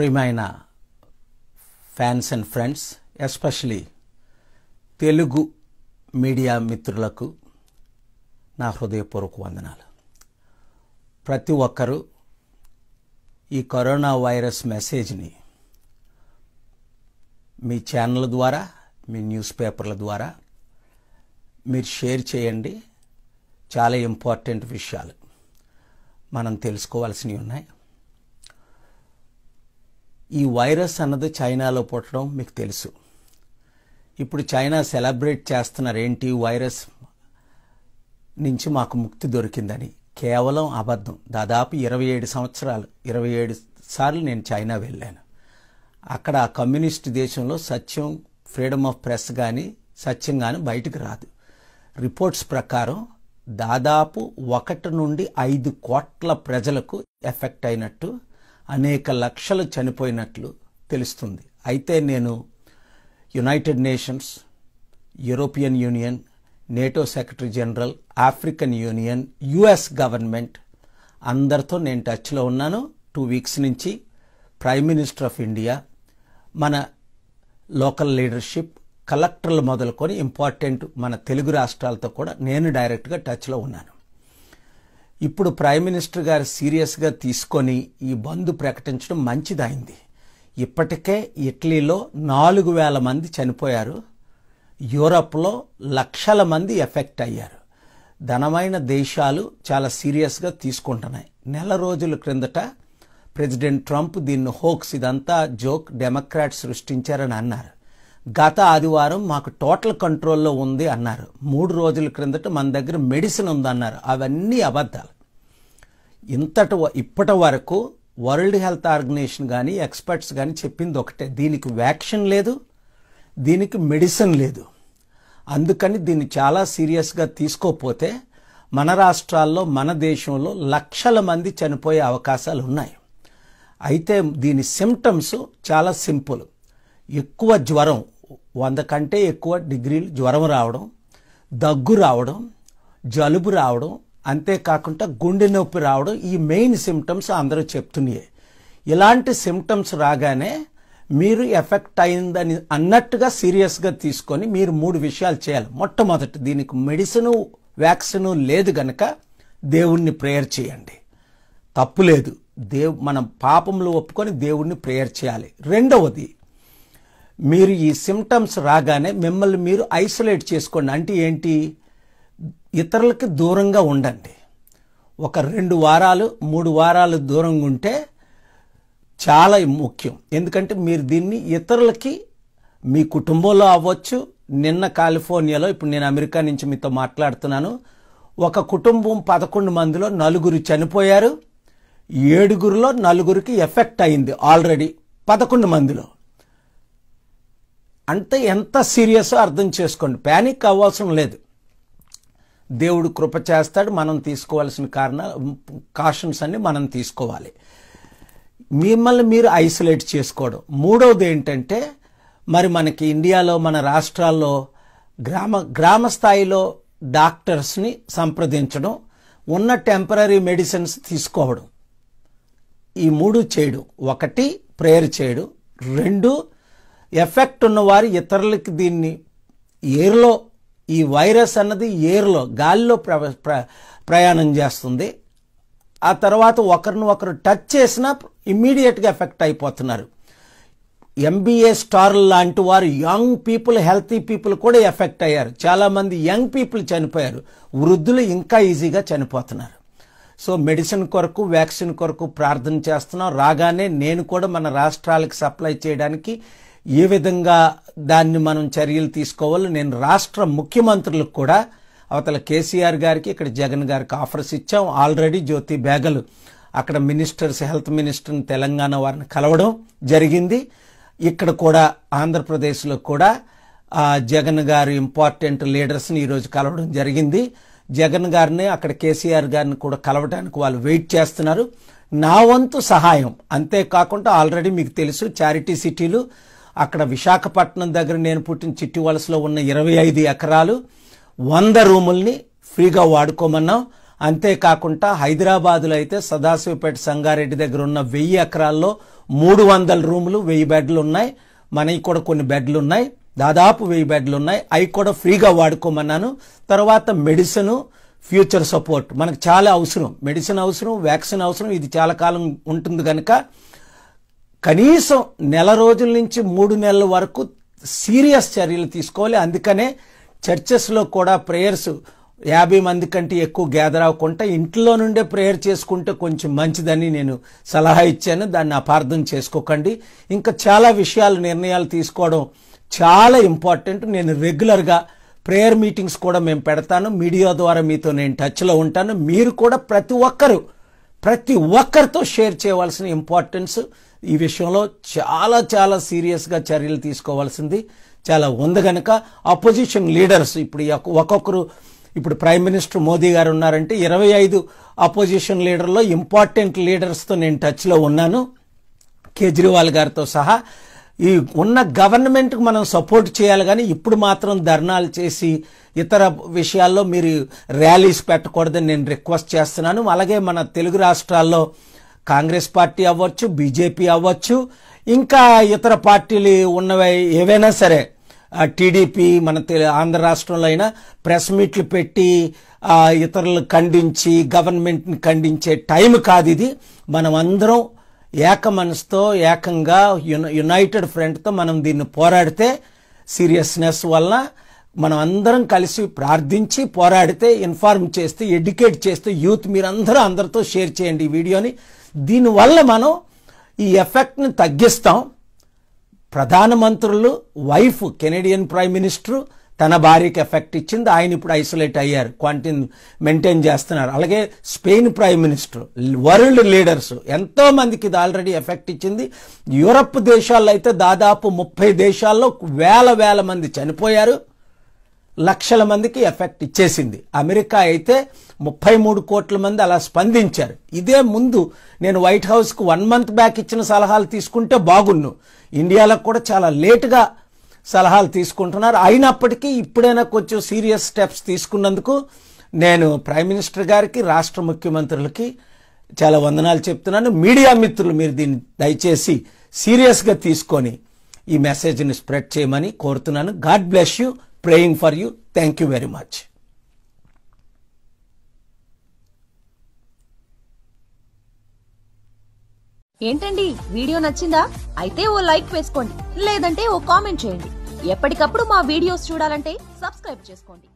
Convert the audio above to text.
ప్రియమైన fans and friends especially Telugu media మిత్రులకు నా హృదయపూర్వక వందనాలు ప్రతి ఒక్కరూ ఈ కరోనా వైరస్ మెసేజ్ని మీ ఛానల్ ద్వారా మీ న్యూస్ పేపర్ల ద్వారా మీరు షేర్ చేయండి చాలా ఇంపార్టెంట్ విషయాలు మనం తెలుసుకోవాల్సినవి ఉన్నాయి ఈ వైరస్ అన్నది చైనాలో పుట్టడం మీకు తెలుసు ఇప్పుడు చైనా సెలబ్రేట్ చేస్తున్నారు ఏంటి వైరస్ నుంచి మాకు ముక్తి దొరికిందని కేవలం అబద్ధం దాదాపు ఇరవై ఏడు సంవత్సరాలు ఇరవై ఏడు సార్లు నేను చైనా వెళ్ళాను అక్కడ ఆ కమ్యూనిస్ట్ దేశంలో సత్యం ఫ్రీడమ్ ఆఫ్ ప్రెస్ కానీ సత్యం కానీ బయటకు రాదు రిపోర్ట్స్ ప్రకారం దాదాపు ఒకటి నుండి ఐదు కోట్ల ప్రజలకు ఎఫెక్ట్ అయినట్టు అనేక లక్షలు చనిపోయినట్లు తెలుస్తుంది అయితే నేను United Nations European Union NATO secretary general African Union US government అందరితో నేను టచ్లో ఉన్నాను టూ వీక్స్ నుంచి ప్రైమ్ మినిస్టర్ ఆఫ్ ఇండియా మన లోకల్ లీడర్షిప్ కలెక్టర్లు మొదలుకొని ఇంపార్టెంట్ మన తెలుగు రాష్ట్రాలతో కూడా నేను డైరెక్ట్గా టచ్లో ఉన్నాను ఇప్పుడు ప్రైమ్ మినిస్టర్ గారు సీరియస్గా తీసుకొని ఈ బంద్ ప్రకటించడం మంచిదైంది ఇప్పటికే ఇటలీలో నాలుగు వేల మంది చనిపోయారు యూరప్లో లక్షల మంది ఎఫెక్ట్ అయ్యారు ధనమైన దేశాలు చాలా సీరియస్గా తీసుకుంటున్నాయి నెల రోజుల క్రిందట ప్రెసిడెంట్ ట్రంప్ దీన్ని హోక్స్ ఇదంతా జోక్ డెమోక్రాట్ సృష్టించారని అన్నారు గత ఆదివారం మాకు టోటల్ కంట్రోల్లో ఉంది అన్నారు మూడు రోజుల క్రిందట మన దగ్గర మెడిసిన్ ఉందన్నారు అవన్నీ అబద్ధాలు ఇంతటి ఇప్పటి వరకు వరల్డ్ హెల్త్ ఆర్గనైజేషన్ కానీ ఎక్స్పర్ట్స్ కానీ చెప్పింది ఒకటే దీనికి వ్యాక్సిన్ లేదు దీనికి మెడిసిన్ లేదు అందుకని దీన్ని చాలా సీరియస్గా తీసుకోకపోతే మన రాష్ట్రాల్లో మన దేశంలో లక్షల మంది చనిపోయే అవకాశాలు ఉన్నాయి అయితే దీని సిమ్టమ్స్ చాలా సింపుల్ ఎక్కువ జ్వరం వంద కంటే ఎక్కువ డిగ్రీలు జ్వరం రావడం దగ్గు రావడం జలుబు రావడం అంతేకాకుండా గుండె నొప్పి రావడం ఈ మెయిన్ సిమ్టమ్స్ అందరూ చెప్తున్నాయి ఇలాంటి సిమ్టమ్స్ రాగానే మీరు ఎఫెక్ట్ అయిందని అన్నట్టుగా సీరియస్గా తీసుకొని మీరు మూడు విషయాలు చేయాలి మొట్టమొదటి దీనికి మెడిసిను వ్యాక్సిను లేదు గనక దేవుణ్ణి ప్రేయర్ చేయండి తప్పు లేదు మనం పాపంలో ఒప్పుకొని దేవుణ్ణి ప్రేయర్ చేయాలి రెండవది మీరు ఈ సిమ్టమ్స్ రాగానే మిమ్మల్ని మీరు ఐసోలేట్ చేసుకోండి అంటే ఏంటి ఇతరులకి దూరంగా ఉండండి ఒక రెండు వారాలు మూడు వారాలు దూరంగా ఉంటే చాలా ముఖ్యం ఎందుకంటే మీరు దీన్ని ఇతరులకి మీ కుటుంబంలో అవ్వచ్చు నిన్న కాలిఫోర్నియాలో ఇప్పుడు నేను అమెరికా నుంచి మీతో మాట్లాడుతున్నాను ఒక కుటుంబం పదకొండు మందిలో నలుగురు చనిపోయారు ఏడుగురిలో నలుగురికి ఎఫెక్ట్ అయింది ఆల్రెడీ పదకొండు మందిలో అంటే ఎంత సీరియస్ అర్థం చేసుకోండి ప్యానిక్ అవ్వాల్సిన లేదు దేవుడు కృప చేస్తాడు మనం తీసుకోవాల్సిన కారణ కాషన్స్ అన్ని మనం తీసుకోవాలి మిమ్మల్ని మీరు ఐసోలేట్ చేసుకోవడం మూడవది ఏంటంటే మరి మనకి ఇండియాలో మన రాష్ట్రాల్లో గ్రామ గ్రామ స్థాయిలో డాక్టర్స్ని సంప్రదించడం ఉన్న టెంపరీ మెడిసిన్స్ తీసుకోవడం ఈ మూడు చేయడం ఒకటి ప్రేయర్ చేయడం రెండు ఎఫెక్ట్ ఉన్నవారు ఇతరులకి దీన్ని ఎయిర్లో ఈ వైరస్ అన్నది ఎయిర్లో గాలిలో ప్రయాణం చేస్తుంది ఆ తర్వాత ఒకరిని ఒకరు టచ్ చేసినా ఇమ్మీడియట్గా ఎఫెక్ట్ అయిపోతున్నారు ఎంబీఏ స్టార్ లాంటి వారు యంగ్ పీపుల్ హెల్తీ పీపుల్ కూడా ఎఫెక్ట్ అయ్యారు చాలామంది యంగ్ పీపుల్ చనిపోయారు వృద్ధులు ఇంకా ఈజీగా చనిపోతున్నారు సో మెడిసిన్ కొరకు వ్యాక్సిన్ కొరకు ప్రార్థన చేస్తున్నాం రాగానే నేను కూడా మన రాష్ట్రాలకు సప్లై చేయడానికి ఏ విధంగా దాన్ని మనం చర్యలు తీసుకోవాలో నేను రాష్ట్ర ముఖ్యమంత్రులకు కూడా అవతల కేసీఆర్ గారికి ఇక్కడ జగన్ గారికి ఆఫర్స్ ఇచ్చాం ఆల్రెడీ జ్యోతి బేగలు అక్కడ మినిస్టర్స్ హెల్త్ మినిస్టర్ని తెలంగాణ వారిని కలవడం జరిగింది ఇక్కడ కూడా ఆంధ్రప్రదేశ్లో కూడా జగన్ గారు ఇంపార్టెంట్ లీడర్స్ని ఈరోజు కలవడం జరిగింది జగన్ గారిని అక్కడ కేసీఆర్ గారిని కూడా కలవడానికి వాళ్ళు వెయిట్ చేస్తున్నారు నా వంతు సహాయం అంతేకాకుండా ఆల్రెడీ మీకు తెలుసు చారిటీ సిటీలు అక్కడ విశాఖపట్నం దగ్గర నేను పుట్టిన చిట్టివలసలో ఉన్న ఇరవై ఐదు ఎకరాలు వంద రూముల్ని ఫ్రీగా వాడుకోమన్నాం అంతేకాకుండా హైదరాబాద్లో అయితే సదాశివపేట సంగారెడ్డి దగ్గర ఉన్న వెయ్యి ఎకరాల్లో మూడు వందల రూములు వెయ్యి బెడ్లు ఉన్నాయి మనకి కూడా కొన్ని బెడ్లు ఉన్నాయి దాదాపు వెయ్యి బెడ్లు ఉన్నాయి అవి కూడా ఫ్రీగా వాడుకోమన్నాను తర్వాత మెడిసిన్ ఫ్యూచర్ సపోర్ట్ మనకు చాలా అవసరం మెడిసిన్ అవసరం వ్యాక్సిన్ అవసరం ఇది చాలా కాలం ఉంటుంది కనుక కనీసం నెల రోజుల నుంచి మూడు నెలల వరకు సీరియస్ చర్యలు తీసుకోవాలి అందుకనే చర్చెస్లో కూడా ప్రేయర్స్ యాభై మంది కంటే ఎక్కువ గ్యాదర్ అవ్వకుండా ఇంట్లో నుండే ప్రేయర్ చేసుకుంటే కొంచెం మంచిదని నేను సలహా ఇచ్చాను దాన్ని అపార్థం చేసుకోకండి ఇంకా చాలా విషయాలు నిర్ణయాలు తీసుకోవడం చాలా ఇంపార్టెంట్ నేను రెగ్యులర్గా ప్రేయర్ మీటింగ్స్ కూడా మేము పెడతాను మీడియా ద్వారా మీతో నేను టచ్లో ఉంటాను మీరు కూడా ప్రతి ఒక్కరు ప్రతి ఒక్కరితో షేర్ చేయవలసిన ఇంపార్టెన్స్ ఈ విషయంలో చాలా చాలా సీరియస్గా చర్యలు తీసుకోవాల్సింది చాలా ఉంది గనక అపోజిషన్ లీడర్స్ ఇప్పుడు ఒక్కొక్కరు ఇప్పుడు ప్రైమ్ మినిస్టర్ మోదీ గారు ఉన్నారంటే ఇరవై ఐదు అపోజిషన్ లీడర్లో ఇంపార్టెంట్ లీడర్స్తో నేను టచ్లో ఉన్నాను కేజ్రీవాల్ గారితో సహా ఈ ఉన్న గవర్నమెంట్కు మనం సపోర్ట్ చేయాలి కానీ ఇప్పుడు మాత్రం ధర్నాలు చేసి ఇతర విషయాల్లో మీరు ర్యాలీస్ పెట్టకూడదని నేను రిక్వెస్ట్ చేస్తున్నాను అలాగే మన తెలుగు రాష్ట్రాల్లో కాంగ్రెస్ పార్టీ అవ్వచ్చు బీజేపీ అవ్వచ్చు ఇంకా ఇతర పార్టీలు ఉన్నవి ఏవైనా సరే టీడీపీ మన ఆంధ్ర రాష్ట్రంలో అయినా ప్రెస్ మీట్లు పెట్టి ఇతరులు ఖండించి గవర్నమెంట్ని ఖండించే టైం కాదు ఇది మనం అందరం ఏక మనసుతో ఏకంగా యునైటెడ్ ఫ్రంట్తో మనం దీన్ని పోరాడితే సీరియస్నెస్ వల్ల మనం అందరం కలిసి ప్రార్థించి పోరాడితే ఇన్ఫార్మ్ చేస్తే ఎడ్యుకేట్ చేస్తే యూత్ మీరందరూ అందరితో షేర్ చేయండి ఈ వీడియోని దీనివల్ల మనం ఈ ఎఫెక్ట్ని తగ్గిస్తాం ప్రధానమంత్రులు వైఫ్ కెనేడియన్ ప్రైమ్ మినిస్టర్ తన భార్యకి ఎఫెక్ట్ ఇచ్చింది ఆయన ఇప్పుడు ఐసోలేట్ అయ్యారు క్వాంటిన్ మెయింటైన్ చేస్తున్నారు అలాగే Spain prime minister world leaders ఎంతో మందికి ఇది ఆల్రెడీ ఎఫెక్ట్ ఇచ్చింది యూరప్ దేశాల్లో అయితే దాదాపు ముప్పై దేశాల్లో వేల వేల మంది చనిపోయారు లక్షల మందికి ఎఫెక్ట్ ఇచ్చేసింది అమెరికా అయితే ముప్పై మూడు కోట్ల మంది అలా స్పందించారు ఇదే ముందు నేను వైట్ హౌస్కు వన్ మంత్ బ్యాక్ ఇచ్చిన సలహాలు తీసుకుంటే బాగున్ను ఇండియాలో కూడా చాలా లేటుగా సలహాలు తీసుకుంటున్నారు అయినప్పటికీ ఇప్పుడైనా కొంచెం సీరియస్ స్టెప్స్ తీసుకున్నందుకు నేను ప్రైమ్ మినిస్టర్ గారికి రాష్ట్ర ముఖ్యమంత్రులకి చాలా వందనాలు చెప్తున్నాను మీడియా మిత్రులు మీరు దీన్ని దయచేసి సీరియస్గా తీసుకొని ఈ మెసేజ్ని స్ప్రెడ్ చేయమని కోరుతున్నాను God bless you praying for you. Thank you very much ఏంటండి వీడియో నచ్చిందా అయితే ఓ లైక్ వేసుకోండి లేదంటే ఓ కామెంట్ చేయండి ఎప్పటికప్పుడు మా వీడియోస్ చూడాలంటే సబ్స్క్రైబ్ చేసుకోండి